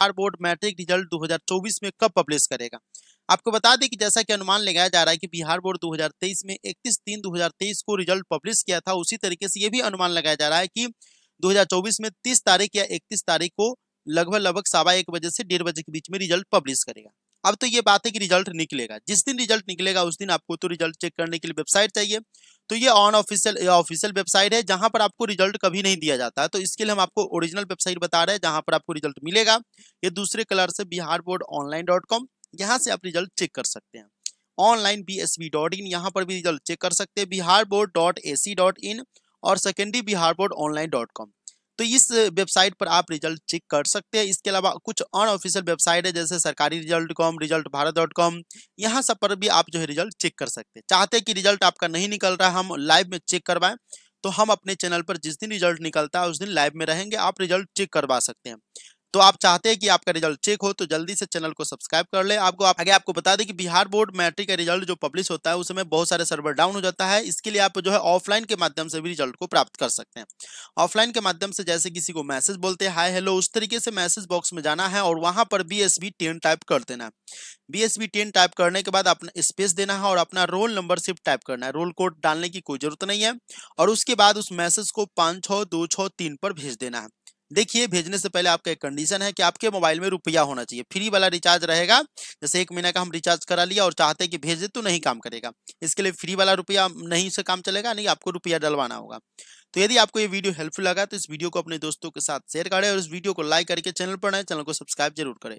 Bihar board matric result 2024 में कब publish करेगा आपको बता दें कि जैसा कि अनुमान लगाया जा रहा है कि बिहार बोर्ड 2023 में 31 तीन 2023 को रिजल्ट पब्लिश किया था उसी तरीके से ये भी अनुमान लगाया जा रहा है कि 2024 में 30 तारीख या 31 तारीख को लगभग लगभग सवा एक बजे से डेढ़ बजे के बीच में रिजल्ट पब्लिश करेगा अब तो ये बात है कि रिजल्ट निकलेगा जिस दिन रिजल्ट निकलेगा उस दिन आपको तो रिजल्ट चेक करने के लिए वेबसाइट चाहिए तो ये ऑन ऑफिशियल ऑफिशियल वेबसाइट है जहां पर आपको रिजल्ट कभी नहीं दिया जाता है तो इसके लिए हम आपको ओरिजिनल वेबसाइट बता रहे हैं जहां पर आपको रिजल्ट मिलेगा ये दूसरे कलर से Bihar board online dot com यहाँ से आप रिजल्ट चेक कर सकते हैं online B S B dot in यहाँ पर भी रिजल्ट चेक कर सकते हैं Bihar board dot A C dot in और secondary Bihar board online dot com तो इस वेबसाइट पर आप रिजल्ट चेक कर सकते हैं इसके अलावा कुछ अनऑफिशियल वेबसाइट है जैसे Sarkari result com result Bharat dot com यहाँ सब पर भी आप जो है रिजल्ट चेक कर सकते हैं चाहते हैं कि रिजल्ट आपका नहीं निकल रहा हम लाइव में चेक करवाएं तो हम अपने चैनल पर जिस दिन रिजल्ट निकलता है उस दिन लाइव में रहेंगे आप रिजल्ट चेक करवा सकते हैं तो आप चाहते हैं कि आपका रिजल्ट चेक हो तो जल्दी से चैनल को सब्सक्राइब कर ले आपको आगे आपको बता दें कि बिहार बोर्ड मैट्रिक का रिजल्ट जो पब्लिश होता है उसमें बहुत सारे सर्वर डाउन हो जाता है इसके लिए आप जो है ऑफलाइन के माध्यम से भी रिजल्ट को प्राप्त कर सकते हैं ऑफलाइन के माध्यम से जैसे किसी को मैसेज बोलते हैं हाई हेलो उस तरीके से मैसेज बॉक्स में जाना है और वहां पर B S B ten type कर देना है B S B ten type करने के बाद अपना स्पेस देना है और अपना रोल नंबर सिर्फ टाइप करना है रोल कोड डालने की कोई जरूरत नहीं है और उसके बाद उस मैसेज को पाँच छः दो छः तीन पर भेज देना है देखिए भेजने से पहले आपका एक कंडीशन है कि आपके मोबाइल में रुपया होना चाहिए फ्री वाला रिचार्ज रहेगा जैसे एक महीना का हम रिचार्ज करा लिया और चाहते हैं कि भेज दे तो नहीं काम करेगा इसके लिए फ्री वाला रुपया नहीं से काम चलेगा नहीं आपको रुपया डलवाना होगा तो यदि आपको ये वीडियो हेल्पफुल लगा तो इस वीडियो को अपने दोस्तों के साथ शेयर करें और इस वीडियो को लाइक करके चैनल पर आए चैनल को सब्सक्राइब जरूर करें